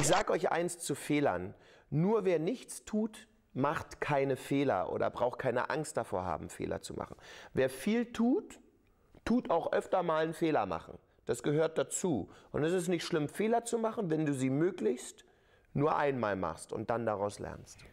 Ich sage euch eins zu Fehlern. Nur wer nichts tut, macht keine Fehler oder braucht keine Angst davor haben, Fehler zu machen. Wer viel tut, tut auch öfter mal einen Fehler machen. Das gehört dazu. Und es ist nicht schlimm, Fehler zu machen, wenn du sie möglichst nur einmal machst und dann daraus lernst.